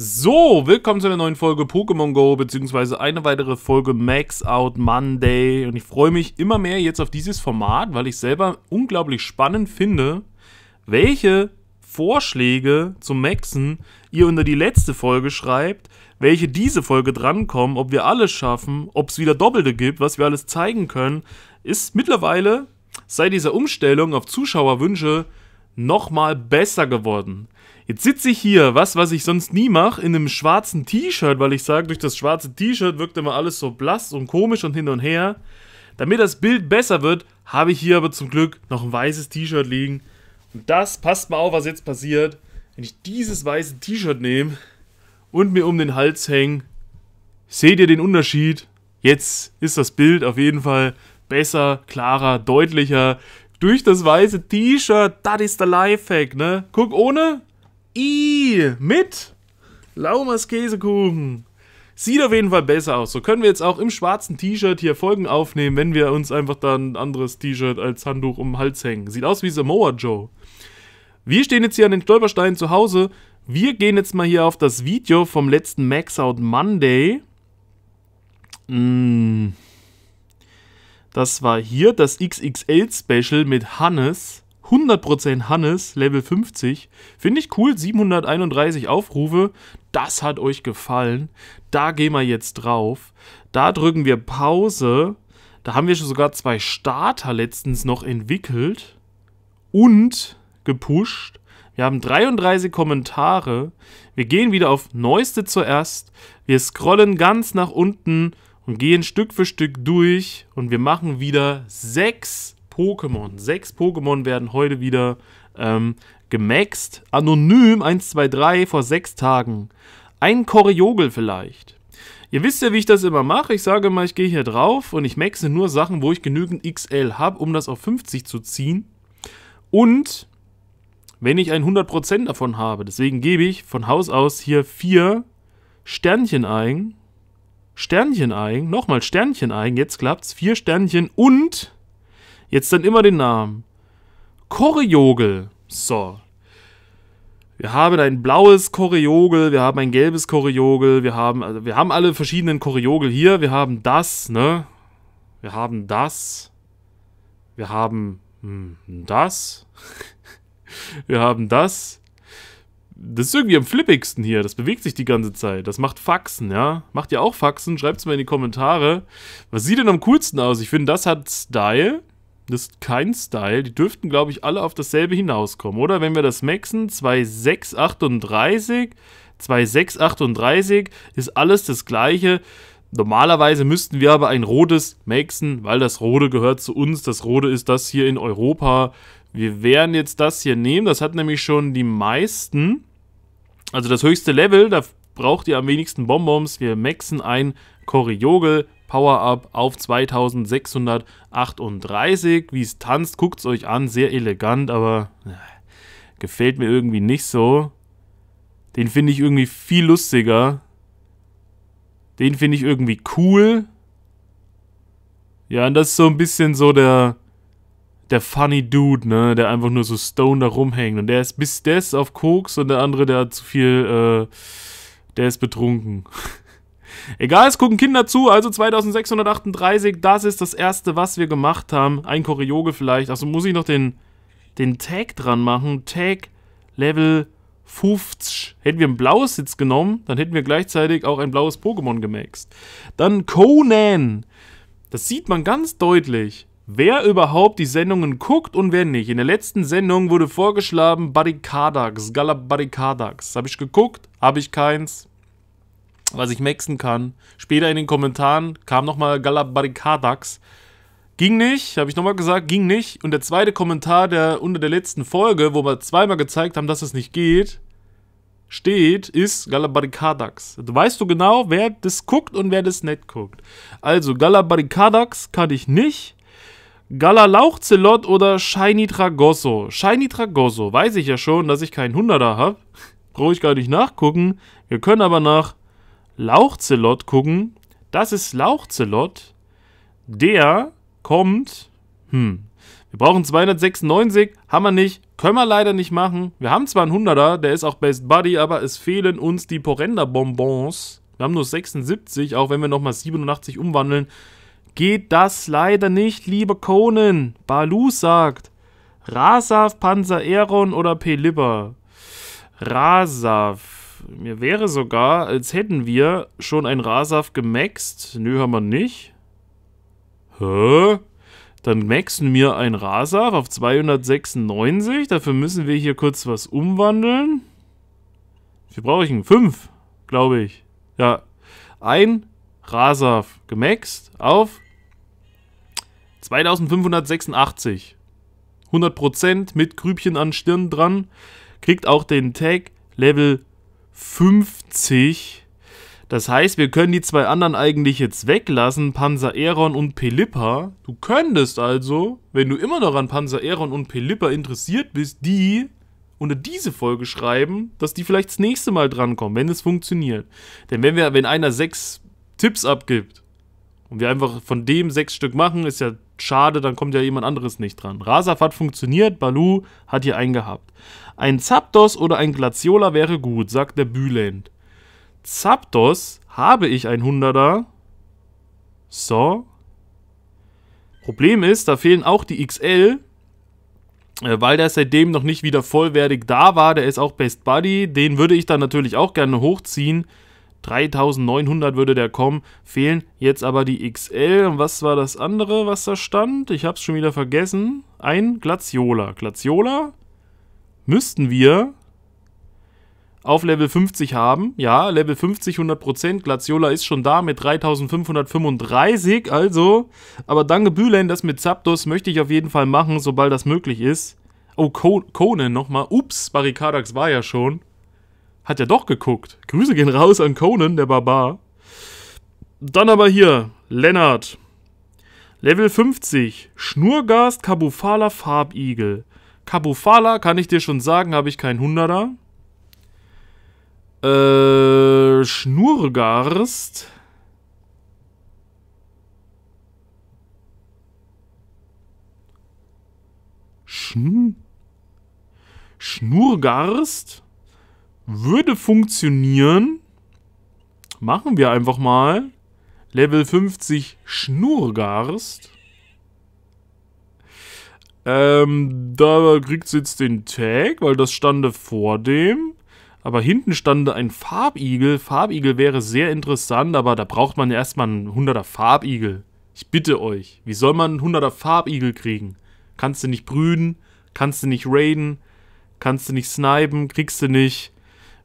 So, willkommen zu einer neuen Folge Pokémon Go, beziehungsweise eine weitere Folge Max Out Monday. Und ich freue mich immer mehr jetzt auf dieses Format, weil ich selber unglaublich spannend finde, welche Vorschläge zum Maxen ihr unter die letzte Folge schreibt, welche diese Folge drankommen, ob wir alles schaffen, ob es wieder Doppelte gibt, was wir alles zeigen können, ist mittlerweile seit dieser Umstellung auf Zuschauerwünsche nochmal besser geworden. Jetzt sitze ich hier, was, was ich sonst nie mache, in einem schwarzen T-Shirt, weil ich sage, durch das schwarze T-Shirt wirkt immer alles so blass und komisch und hin und her. Damit das Bild besser wird, habe ich hier aber zum Glück noch ein weißes T-Shirt liegen. Und das, passt mal auf, was jetzt passiert, wenn ich dieses weiße T-Shirt nehme und mir um den Hals hänge. Seht ihr den Unterschied? Jetzt ist das Bild auf jeden Fall besser, klarer, deutlicher durch das weiße T-Shirt, das ist der Lifehack, ne? Guck, ohne, i, mit, Laumers Käsekuchen. Sieht auf jeden Fall besser aus. So können wir jetzt auch im schwarzen T-Shirt hier Folgen aufnehmen, wenn wir uns einfach da ein anderes T-Shirt als Handtuch um den Hals hängen. Sieht aus wie Samoa Joe. Wir stehen jetzt hier an den Stolpersteinen zu Hause. Wir gehen jetzt mal hier auf das Video vom letzten Max Out Monday. Mmh. Das war hier das XXL-Special mit Hannes. 100% Hannes, Level 50. Finde ich cool, 731 Aufrufe. Das hat euch gefallen. Da gehen wir jetzt drauf. Da drücken wir Pause. Da haben wir schon sogar zwei Starter letztens noch entwickelt und gepusht. Wir haben 33 Kommentare. Wir gehen wieder auf Neueste zuerst. Wir scrollen ganz nach unten und gehen Stück für Stück durch und wir machen wieder sechs Pokémon. Sechs Pokémon werden heute wieder ähm, gemaxt. Anonym 123 vor sechs Tagen. Ein Koryogel vielleicht. Ihr wisst ja, wie ich das immer mache. Ich sage mal, ich gehe hier drauf und ich maxe nur Sachen, wo ich genügend XL habe, um das auf 50 zu ziehen. Und wenn ich ein 100% davon habe, deswegen gebe ich von Haus aus hier vier Sternchen ein Sternchen ein, nochmal Sternchen ein, jetzt klappt's, vier Sternchen und jetzt dann immer den Namen. Korriogel. So. Wir haben ein blaues Korriogel, wir haben ein gelbes Korriogel, wir haben, also wir haben alle verschiedenen Korriogel hier, wir haben das, ne? Wir haben das. Wir haben hm, das. wir haben das das ist irgendwie am flippigsten hier. Das bewegt sich die ganze Zeit. Das macht Faxen, ja. Macht ihr auch Faxen? Schreibt es mal in die Kommentare. Was sieht denn am coolsten aus? Ich finde, das hat Style. Das ist kein Style. Die dürften, glaube ich, alle auf dasselbe hinauskommen, oder? Wenn wir das maxen, 2638, 2638 ist alles das gleiche. Normalerweise müssten wir aber ein rotes maxen, weil das Rode gehört zu uns. Das Rode ist das hier in Europa. Wir werden jetzt das hier nehmen. Das hat nämlich schon die meisten. Also das höchste Level, da braucht ihr am wenigsten Bonbons. Wir maxen ein Koryogel Power-Up auf 2638. Wie es tanzt, guckt es euch an. Sehr elegant, aber äh, gefällt mir irgendwie nicht so. Den finde ich irgendwie viel lustiger. Den finde ich irgendwie cool. Ja, und das ist so ein bisschen so der der funny Dude, ne, der einfach nur so Stone da rumhängt. Und der ist bis der ist auf Koks und der andere, der hat zu viel, äh, der ist betrunken. Egal, es gucken Kinder zu, also 2638, das ist das erste, was wir gemacht haben. Ein Choreoge vielleicht. Achso, muss ich noch den, den Tag dran machen. Tag Level 50. Hätten wir ein blaues Sitz genommen, dann hätten wir gleichzeitig auch ein blaues Pokémon gemaxt. Dann Conan. Das sieht man ganz deutlich wer überhaupt die Sendungen guckt und wer nicht. In der letzten Sendung wurde vorgeschlagen Barrikadax, Gala Barrikadax. Habe ich geguckt? Habe ich keins. Was ich maxen kann. Später in den Kommentaren kam nochmal Gala Barrikadax. Ging nicht, habe ich nochmal gesagt, ging nicht. Und der zweite Kommentar der unter der letzten Folge, wo wir zweimal gezeigt haben, dass es nicht geht, steht, ist Galabarikadax. Du weißt du genau, wer das guckt und wer das nicht guckt. Also Galabarikadax kann ich nicht. Galalauchzelot oder Shiny Tragosso. Shiny Tragosso. Weiß ich ja schon, dass ich keinen Hunderter habe. Brauche ich gar nicht nachgucken. Wir können aber nach Lauchzelot gucken. Das ist Lauchzelot. Der kommt... Hm. Wir brauchen 296. Haben wir nicht. Können wir leider nicht machen. Wir haben zwar einen 100er, der ist auch Best Buddy, aber es fehlen uns die Porenda Bonbons. Wir haben nur 76, auch wenn wir nochmal 87 umwandeln geht das leider nicht, liebe Conan. Balu sagt Rasav, Panzer Aeron oder Pelipper. Rasav. Mir wäre sogar, als hätten wir schon ein Rasav gemaxt. Nö, haben wir nicht. Hä? Dann maxen wir ein Rasav auf 296. Dafür müssen wir hier kurz was umwandeln. Wie brauche ich einen? Fünf, glaube ich. Ja. Ein Rasav gemaxt auf 2586. 100% mit Grübchen an Stirn dran. Kriegt auch den Tag Level 50. Das heißt, wir können die zwei anderen eigentlich jetzt weglassen, Panzer Aeron und Pelippa. Du könntest also, wenn du immer noch an Panzer Aeron und Pelippa interessiert bist, die unter diese Folge schreiben, dass die vielleicht das nächste Mal drankommen, wenn es funktioniert. Denn wenn wir, wenn einer sechs Tipps abgibt und wir einfach von dem sechs Stück machen, ist ja schade, dann kommt ja jemand anderes nicht dran. Rasaf hat funktioniert, Balu hat hier einen gehabt. Ein Zapdos oder ein Glaziola wäre gut, sagt der Bülend. Zapdos habe ich ein 100er. So. Problem ist, da fehlen auch die XL, äh, weil der seitdem noch nicht wieder vollwertig da war. Der ist auch Best Buddy. Den würde ich dann natürlich auch gerne hochziehen. 3900 würde der kommen. Fehlen jetzt aber die XL. Und was war das andere, was da stand? Ich habe es schon wieder vergessen. Ein Glaciola. Glaciola müssten wir auf Level 50 haben. Ja, Level 50, 100%. Glaciola ist schon da mit 3535, also. Aber danke Bühlen, das mit Zapdos möchte ich auf jeden Fall machen, sobald das möglich ist. Oh, Conan nochmal. Ups, Barrikadax war ja schon. Hat ja doch geguckt. Grüße gehen raus an Conan, der Barbar. Dann aber hier, Lennart. Level 50, Schnurgast Kabufala Farbigel. Kabufala, kann ich dir schon sagen, habe ich keinen Hunderter. Äh, Schnurgast. Schn Schnurgarst? Würde funktionieren. Machen wir einfach mal. Level 50 Schnurgarst. Ähm, da kriegt sie jetzt den Tag, weil das stande vor dem. Aber hinten stande ein Farbigel. Farbigel wäre sehr interessant, aber da braucht man ja erstmal einen 100er Farbigel. Ich bitte euch, wie soll man einen 100er Farbigel kriegen? Kannst du nicht brüden, kannst du nicht raiden, kannst du nicht snipen, kriegst du nicht.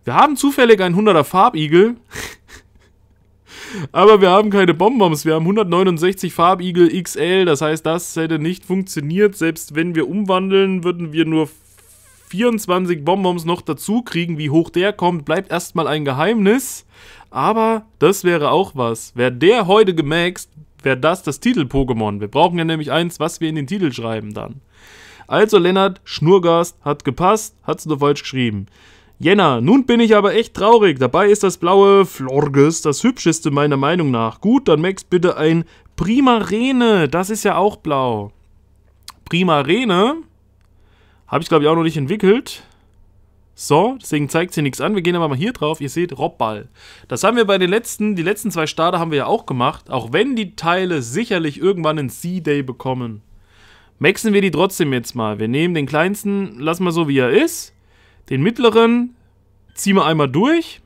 Wir haben zufällig einen 100er Farbigel. aber wir haben keine Bonbons. Wir haben 169 Farbigel XL. Das heißt, das hätte nicht funktioniert. Selbst wenn wir umwandeln, würden wir nur 24 Bonbons noch dazu kriegen. Wie hoch der kommt, bleibt erstmal ein Geheimnis. Aber das wäre auch was. Wäre der heute gemaxt, wäre das das Titel-Pokémon. Wir brauchen ja nämlich eins, was wir in den Titel schreiben dann. Also Lennart, Schnurgast, hat gepasst, hat's nur falsch geschrieben. Jänner, nun bin ich aber echt traurig. Dabei ist das blaue Florges das hübscheste meiner Meinung nach. Gut, dann max bitte ein Primarene. Das ist ja auch blau. Primarene habe ich glaube ich auch noch nicht entwickelt. So, deswegen zeigt sie nichts an. Wir gehen aber mal hier drauf. Ihr seht Robball. Das haben wir bei den letzten, die letzten zwei Starter haben wir ja auch gemacht. Auch wenn die Teile sicherlich irgendwann einen C-Day bekommen. Maxen wir die trotzdem jetzt mal. Wir nehmen den kleinsten, lassen wir so wie er ist. Den mittleren ziehen wir einmal durch.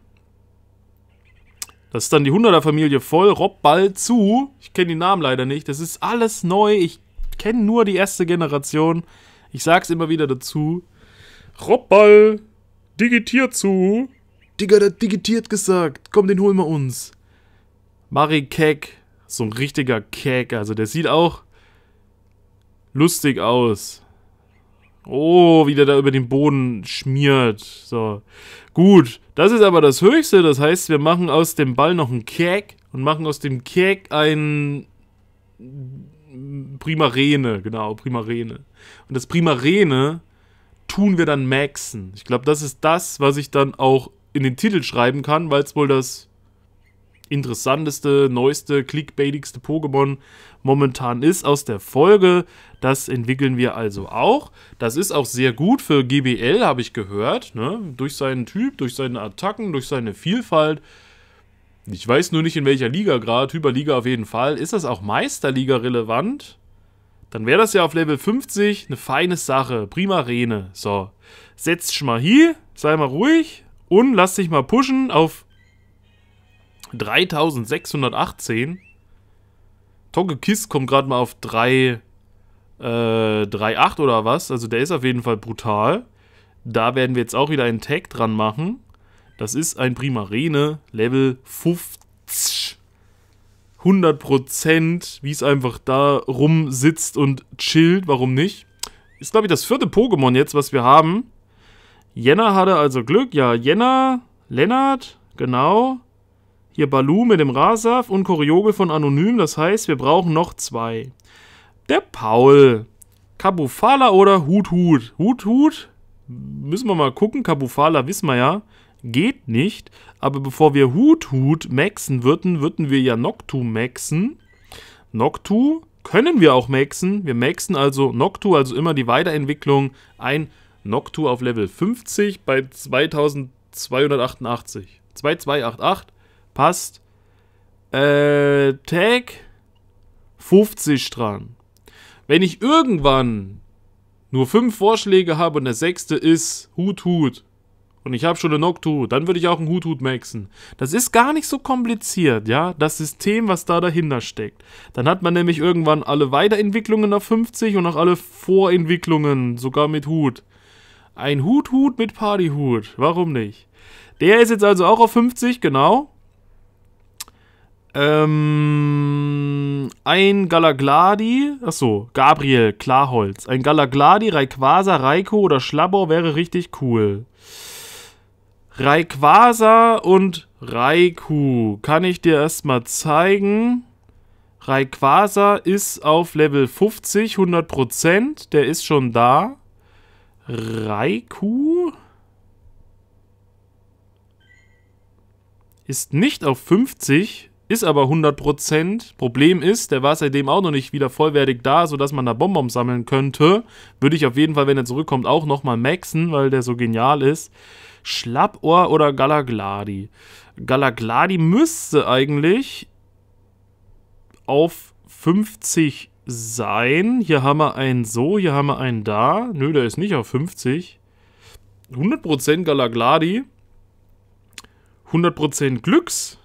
Das ist dann die 100er Familie voll. Rob bald zu. Ich kenne die Namen leider nicht. Das ist alles neu. Ich kenne nur die erste Generation. Ich sag's immer wieder dazu. Robball, digitiert zu. Digga, der digitiert gesagt. Komm, den holen wir uns. Mari Keck. So ein richtiger Keck. Also der sieht auch lustig aus. Oh, wie der da über den Boden schmiert. So. Gut, das ist aber das Höchste. Das heißt, wir machen aus dem Ball noch einen Keg und machen aus dem Keg ein Primarene. Genau, Primarene. Und das Primarene tun wir dann maxen. Ich glaube, das ist das, was ich dann auch in den Titel schreiben kann, weil es wohl das interessanteste, neueste, clickbaitigste Pokémon momentan ist, aus der Folge. Das entwickeln wir also auch. Das ist auch sehr gut für GBL, habe ich gehört. Ne? Durch seinen Typ, durch seine Attacken, durch seine Vielfalt. Ich weiß nur nicht, in welcher Liga gerade. Hyperliga auf jeden Fall. Ist das auch Meisterliga relevant? Dann wäre das ja auf Level 50 eine feine Sache. Prima Rene. So. Setz dich mal hier, sei mal ruhig und lass dich mal pushen auf 3618. Togekiss kommt gerade mal auf 3, äh, 3,8 oder was. Also der ist auf jeden Fall brutal. Da werden wir jetzt auch wieder einen Tag dran machen. Das ist ein Primarene, Level 50. 100%, wie es einfach da rumsitzt und chillt, warum nicht? Ist, glaube ich, das vierte Pokémon jetzt, was wir haben. Jenna hatte also Glück, ja, Jenna, Lennart, genau. Hier Balu mit dem Rasaf und Koriogel von Anonym. Das heißt, wir brauchen noch zwei. Der Paul. Kabufala oder Hut Hut? Hut Hut? Müssen wir mal gucken. Kabufala wissen wir ja. Geht nicht. Aber bevor wir Hut Hut maxen würden, würden wir ja Noctu maxen. Noctu können wir auch maxen. Wir maxen also Noctu, also immer die Weiterentwicklung. Ein Noctu auf Level 50 bei 2288. 2288. Passt. Äh, Tag 50 dran. Wenn ich irgendwann nur fünf Vorschläge habe und der sechste ist Hut Hut und ich habe schon einen Noctu, dann würde ich auch einen Hut Hut maxen. Das ist gar nicht so kompliziert, ja, das System, was da dahinter steckt. Dann hat man nämlich irgendwann alle Weiterentwicklungen auf 50 und auch alle Vorentwicklungen, sogar mit Hut. Ein Hut Hut mit Party Hut. warum nicht? Der ist jetzt also auch auf 50, genau. Ähm, ein Galagladi, achso, Gabriel Klarholz. Ein Galagladi, Raikwasa, Raiko oder Schlabber wäre richtig cool. Raikwasa und Raikou kann ich dir erstmal zeigen. Raikwasa ist auf Level 50, 100%, der ist schon da. Raikou ist nicht auf 50, ist aber 100%. Problem ist, der war seitdem auch noch nicht wieder vollwertig da, sodass man da Bonbons sammeln könnte. Würde ich auf jeden Fall, wenn er zurückkommt, auch nochmal maxen, weil der so genial ist. Schlappohr oder Galagladi? Galagladi müsste eigentlich auf 50 sein. Hier haben wir einen so, hier haben wir einen da. Nö, der ist nicht auf 50. 100% Galagladi. 100% Glücks.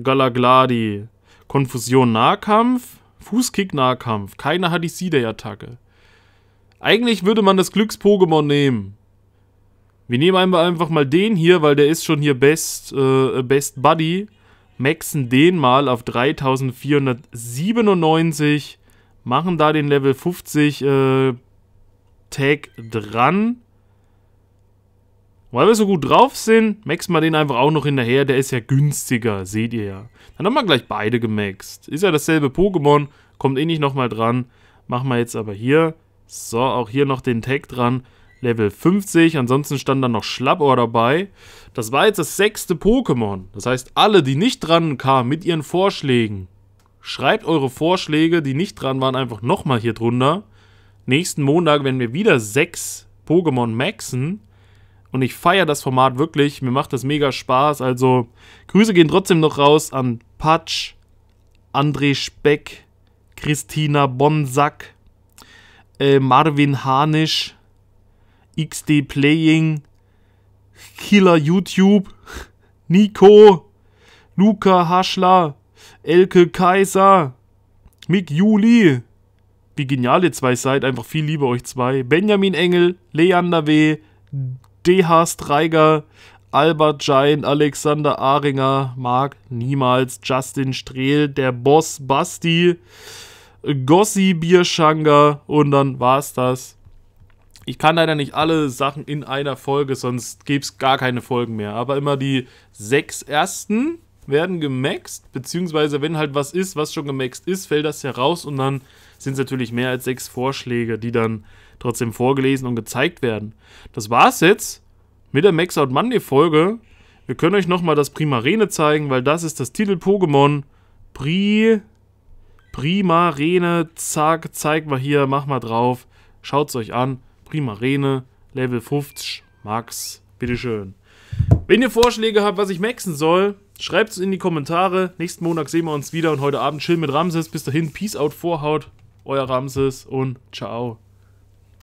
Galagladi. Konfusion Nahkampf, Fußkick Nahkampf. Keine Hadisi-Day-Attacke. Eigentlich würde man das Glücks-Pokémon nehmen. Wir nehmen einfach mal den hier, weil der ist schon hier Best, äh, Best Buddy. Maxen den mal auf 3497. Machen da den Level 50 äh, Tag dran. Weil wir so gut drauf sind, maxen wir den einfach auch noch hinterher. Der ist ja günstiger, seht ihr ja. Dann haben wir gleich beide gemaxt. Ist ja dasselbe Pokémon, kommt eh nicht nochmal dran. Machen wir jetzt aber hier. So, auch hier noch den Tag dran. Level 50, ansonsten stand da noch Schlappohr dabei. Das war jetzt das sechste Pokémon. Das heißt, alle, die nicht dran kamen mit ihren Vorschlägen, schreibt eure Vorschläge, die nicht dran waren, einfach nochmal hier drunter. Nächsten Montag, werden wir wieder sechs Pokémon maxen, und ich feiere das Format wirklich. Mir macht das mega Spaß. Also Grüße gehen trotzdem noch raus an Patsch, André Speck, Christina Bonsack, äh, Marvin Hanisch, XD Playing, Killer YouTube, Nico, Luca Haschler, Elke Kaiser, Mick Juli. Wie genial ihr zwei seid, einfach viel Liebe euch zwei. Benjamin Engel, Leander W., DH Streiger, Albert Jain, Alexander Ahringer, Marc Niemals, Justin Strehl, der Boss Basti, Gossi Bierschanger und dann war's das. Ich kann leider nicht alle Sachen in einer Folge, sonst gäbe es gar keine Folgen mehr. Aber immer die sechs ersten werden gemaxt, beziehungsweise wenn halt was ist, was schon gemaxt ist, fällt das heraus und dann sind es natürlich mehr als sechs Vorschläge, die dann trotzdem vorgelesen und gezeigt werden. Das war's jetzt mit der Max Out Monday Folge. Wir können euch nochmal das Primarene zeigen, weil das ist das Titel-Pokémon. Pri... Primarene, zack, zeigt mal hier, mach mal drauf. Schaut's euch an. Primarene, Level 50, Max, bitteschön. Wenn ihr Vorschläge habt, was ich maxen soll, schreibt es in die Kommentare. Nächsten Montag sehen wir uns wieder und heute Abend chill mit Ramses. Bis dahin, Peace out, Vorhaut, euer Ramses und ciao.